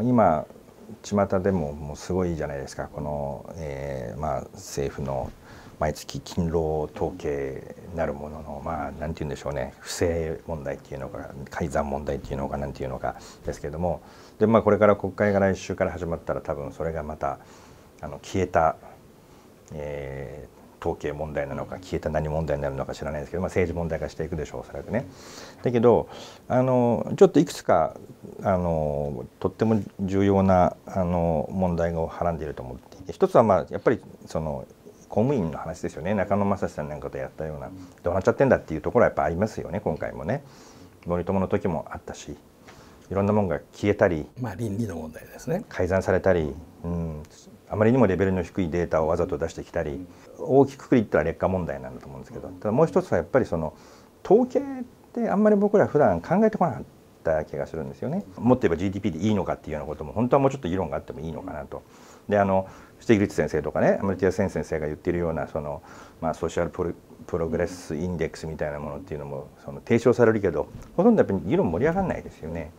今巷でももうすごいじゃないですかこの、えーまあ、政府の毎月勤労統計なるもののまあ何て言うんでしょうね不正問題っていうのか改ざん問題っていうのか何て言うのかですけどもで、まあ、これから国会が来週から始まったら多分それがまたあの消えた、えー、統計問題なのか消えた何問題になるのか知らないですけど、まあ、政治問題化していくでしょうおそらくね。だけどあのちょっといくつかあのとっても重要なあの問題をはらんでいると思ってて一つは、まあ、やっぱりその公務員の話ですよね中野正史さんなんかとやったようなどうなっちゃってんだっていうところはやっぱありますよね今回もね。森友の時もあったしいろんなものが消えたり、まあ、倫理の問題ですね改ざんされたり、うん、あまりにもレベルの低いデータをわざと出してきたり大きくくりったら劣化問題なんだと思うんですけどただもう一つはやっぱりその統計ってあんまり僕ら普段考えてこなかった気がするんですよね。もっと言えば GDP でいいのかっていうようなことも本当はもうちょっと議論があってもいいのかなと。であのステ先生とかねアマルティアセン先生が言ってるようなその、まあ、ソーシャルプロプログレスインデックスみたいなものっていうのもその提唱されるけどほとんどやっぱり議論盛り上がらないですよね。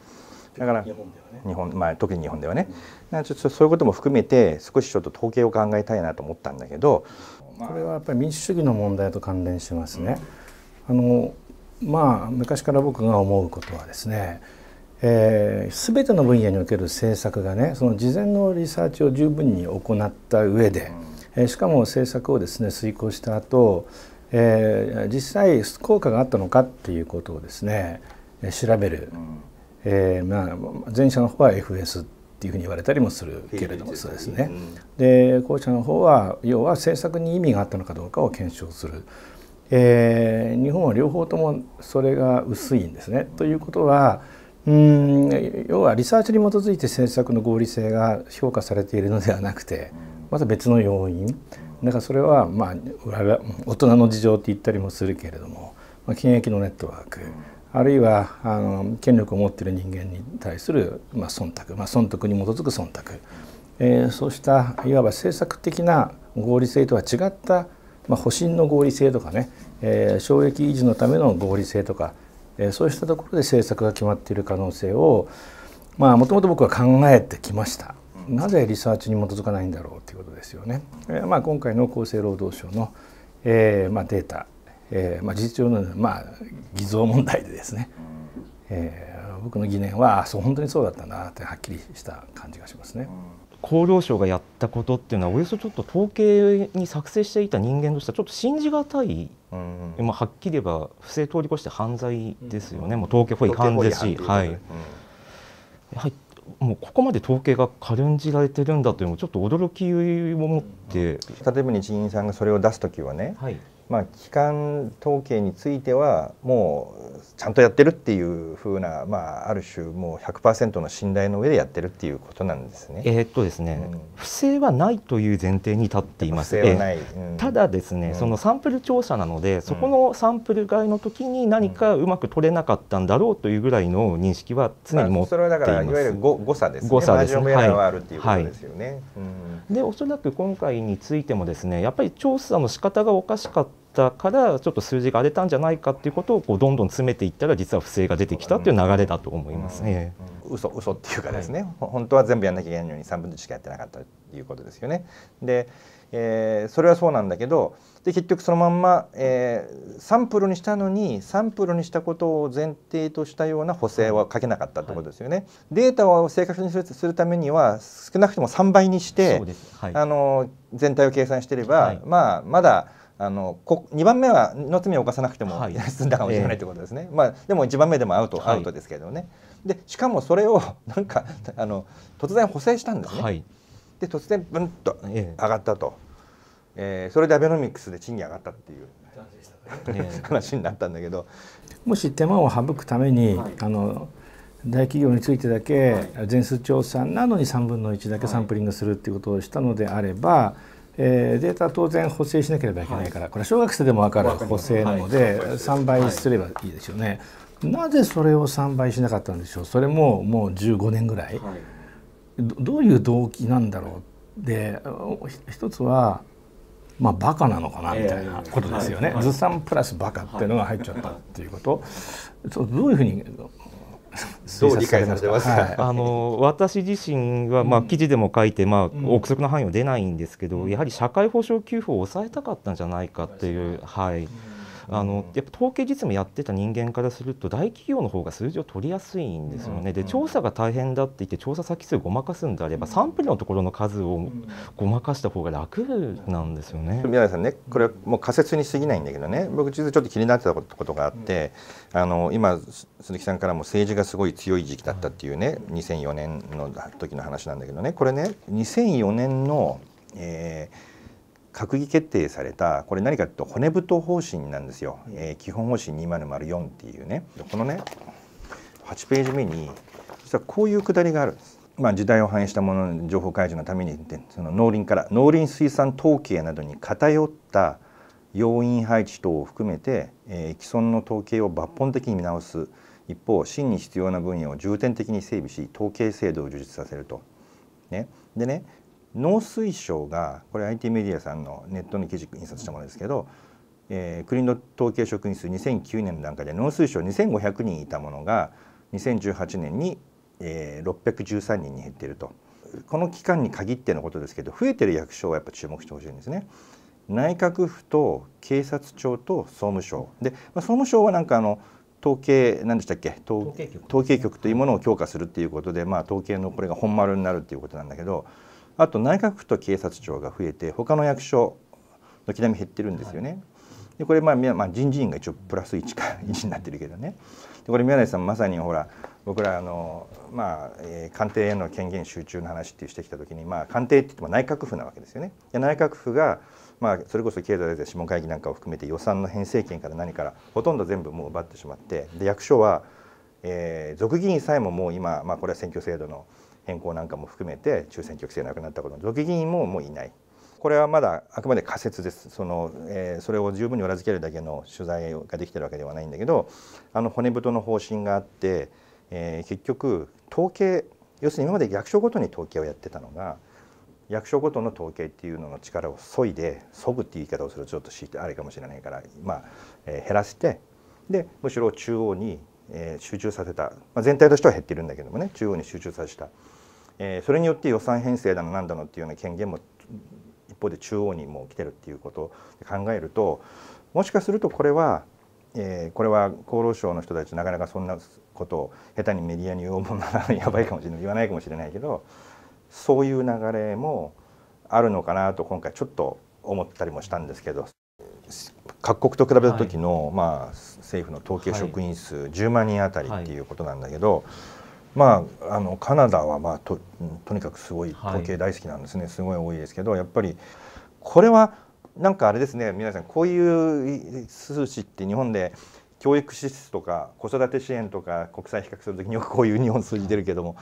だから日本ではね日本、まあ、特に日本ではね、うん、ちょっとそういうことも含めて少しちょっと統計を考えたいなと思ったんだけど、まあ、これはやっぱり民主主義の問題と関連しますね。うん、あのまあ昔から僕が思うことはですねえー、全ての分野における政策がねその事前のリサーチを十分に行った上で、えー、しかも政策をですね遂行した後、えー、実際効果があったのかっていうことをですね調べる、えーまあ、前者の方は FS っていうふうに言われたりもするけれどもそうですね。で後者の方は要は政策に意味があったのかどうかを検証する。えー、日本は両方ともそれが薄いんですね。ということはうん要はリサーチに基づいて政策の合理性が評価されているのではなくてまた別の要因だからそれは、まあ、大人の事情って言ったりもするけれども、まあ、検疫のネットワークあるいはあの権力を持っている人間に対する、まあ、忖度、まあ、忖度に基づく忖度、えー、そうしたいわば政策的な合理性とは違った、まあ、保身の合理性とかね、えー、障益維持のための合理性とか、えー、そうしたところで政策が決まっている可能性をまあもともと僕は考えてきました。なぜリサーチに基づかないんだろうということですよね。えー、まあ今回の厚生労働省の、えー、まあデータえーまあ、事実上の、まあ、偽造問題でですね、えー、僕の疑念はそう本当にそうだったなってはっきりした感じがしますね。厚労省がやったことっていうのはおよそちょっと統計に作成していた人間としてはちょっと信じがたい、うんうん、まあ、はっきり言えば不正通り越して犯罪ですよね、うん、もう統計法違反ですし、はい、うん、はい、もうここまで統計が軽んじられてるんだというのもちょっと驚きを持って例えば人員さんがそれを出す時はね、はい、まあ、機関統計についてはもうちゃんとやってるっていうふうな、まあ、ある種もう100%の信頼の上でやってるっていうことなんですね。えー、っとですね、うん、不正はないという前提に立っています。不ない、うん、ただですね、うん、そのサンプル調査なのでそこのサンプル外の時に何かうまく取れなかったんだろうというぐらいの認識は常に持っています。まあ、それはだからいわゆる誤誤差ですね。誤差ですね。はあるっていうことですよね。はいはい、でおそらく今回についてもですねやっぱり調査の仕方がおかしかったたからちょっと数字が出たんじゃないかっていうことをこうどんどん詰めていったら実は不正が出てきたっていう流れだと思いますね。嘘嘘っていうかですね、はい、本当は全部やんなきゃいけないのに3分の1しかやってなかったということですよね。で、えー、それはそうなんだけどで結局そのまんま、えー、サンプルにしたのにサンプルにしたことを前提としたような補正は書けなかったってことですよね。はい、データを正確にするためには少なくとも3倍にして、はい、あの全体を計算してれば、まあまだあのこ2番目はの罪を犯さなくても、済んだかもしれないということですね、えー、まあ、でも1番目でもアウト,、アウトですけどねでしかもそれを なんかあの突然補正したんですね、はい、で突然ブンと上がったと、えー、えー、それでアベノミクスで賃金上がったっていう。話になったんだけどもし手間を省くために、はい、あの大企業についてだけ全数調査なのに3分の1だけサンプリングするっていうことをしたのであれば、えー、データ当然補正しなければいけないから、はい、これ小学生でも分かる補正なので、はい、3倍すればいいですよね、はい、なぜそれを3倍しなかったんでしょうそれももう15年ぐらい、はい、どういう動機なんだろうで一つはまあ、バカなのかなみたいなことですよね、ずさんプラスバカっていうのが入っちゃったっていうこと、どういうふうにどう理解されてますか、はい、あの私自身は、まあ、記事でも書いて、まあ、憶測の範囲は出ないんですけど、やはり社会保障給付を抑えたかったんじゃないかっていう、はい。あのやっぱ統計実務やってた人間からすると大企業の方が数字を取りやすいんですよね。で調査が大変だって言って調査先数ごまかすんであればサンプルのところの数をごまかした方が楽なんですよね。宮根さんねこれもう仮説に過ぎないんだけどね僕実はちょっと気になってたことがあって、あの今鈴木さんからも政治がすごい強い時期だったっていうね2004年の時の話なんだけどねこれね2004年の、えー閣議決定されたこれ何かというと骨太方針なんですよ、えー、基本方針2004っていうねこのね8ページ目に実はこういうくだりがあるんです。まあ、時代を反映したものの情報開示のためにその農林から農林水産統計などに偏った要因配置等を含めて、えー、既存の統計を抜本的に見直す一方真に必要な分野を重点的に整備し統計制度を充実させると。ね、でね農水省がこれ IT メディアさんのネットの記事印刷したものですけど、えー、国の統計職員数2009年の段階で農水省2500人いたものが2018年に、えー、613人に減っているとこの期間に限ってのことですけど増えてる役所はやっぱ注目してほしいんですね。内閣府と警察庁と総務省で、まあ、総務省はなんかあの統計何でしたっけ統計局というものを強化するっていうことで、まあ、統計のこれが本丸になるっていうことなんだけど。あと内閣府と警察庁が増えて他の役所軒並み減ってるんですよね。でこれまあ、まあ、人事院が一応プラス1か1 になってるけどねでこれ宮台さんまさにほら僕らあの、まあえー、官邸への権限集中の話ってしてきた時に、まあ、官邸って言っても内閣府なわけですよね。で内閣府がまあ、それこそ経済で諮問会議なんかを含めて予算の編成権から何からほとんど全部もう奪ってしまってで役所は、えー、俗議員さえももう今、まあ、これは選挙制度の変更なんかも含めて中選挙規制なくなったことの議員ももういない。これはまだあくまで仮説ですその、えー、それを十分に裏付けるだけの取材ができてるわけではないんだけどあの骨太の方針があって、えー、結局統計要するに今まで役所ごとに統計をやってたのが役所ごとの統計っていうのの力を削いで削ぐっていう言い方をするとちょっと知ってあれかもしれないから、まあえー、減らしてでむしろ中央に、え集中させた、まあ、全体としては減ってるんだけどもね中央に集中させた。えー、それによって予算編成だのなんだのっていうような権限も一方で中央にも来てるっていうことを考えるともしかするとこれは、えー、これは厚労省の人たちなかなかそんなことを下手にメディアに言おうもんならやばいかもしれない言わないかもしれないけどそういう流れもあるのかなと今回ちょっと思ったりもしたんですけど各国と比べた時の、はい、まあ、政府の統計職員数10万人あたりっていうことなんだけど、はいまあ、あのカナダは、まあ、ととにかくすごい時計大好きなんですね、はい、すごい多いですけどやっぱりこれはなんかあれですね皆さんこういう数値って日本で教育支出とか子育て支援とか国際比較する時によくこういう日本数字出るけども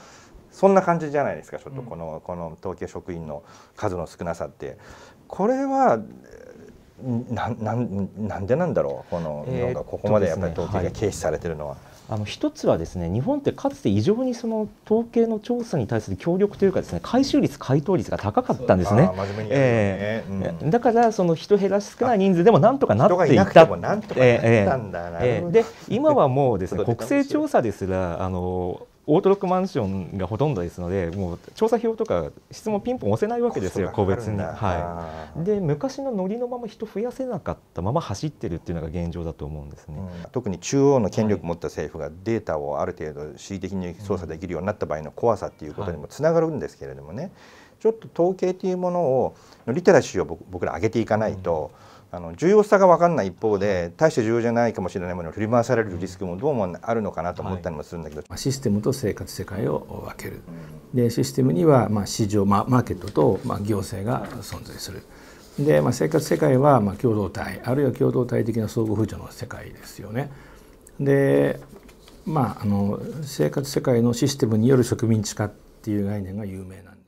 そんな感じじゃないですかちょっとこのうん、この統計職員の数の少なさって。これはななんなんでなんだろうこの日本がここまでやっぱり統計が軽視されてるのは。えーあの一つはですね日本ってかつて異常にその統計の調査に対する協力というかですね回収率回答率が高かったんですね。ねえだからその人減らし少ない人数でもなんとかなっていた。人がいなで今はもうですね国勢調査ですらあのオートロックマンションがほとんどですのでもう調査票とか質問ピンポン押せないわけですよ個別に、はい、で昔のノリのまま人増やせなかったまま走ってるっていうのが現状だと思うんですね、うん、特に中央の権力を持った政府がデータをある程度恣意的に操作できるようになった場合の怖さっていうことにもつながるんですけれどもね、はい、ちょっと統計というものをリテラシーを僕ら上げていかないと、うんあの重要さが分かんない一方で大して重要じゃないかもしれないものを振り回されるリスクもどうもあるのかなと思ったりもするんだけど、はい、システムと生活世界を分けるでシステムにはまあ市場、まあ、マーケットとまあ行政が存在する。で、まあ、生活世界はまあ共同体あるいは共同体的な相互扶助の世界ですよね。でまあ、あの生活世界のシステムによる植民地化っていう概念が有名なんです。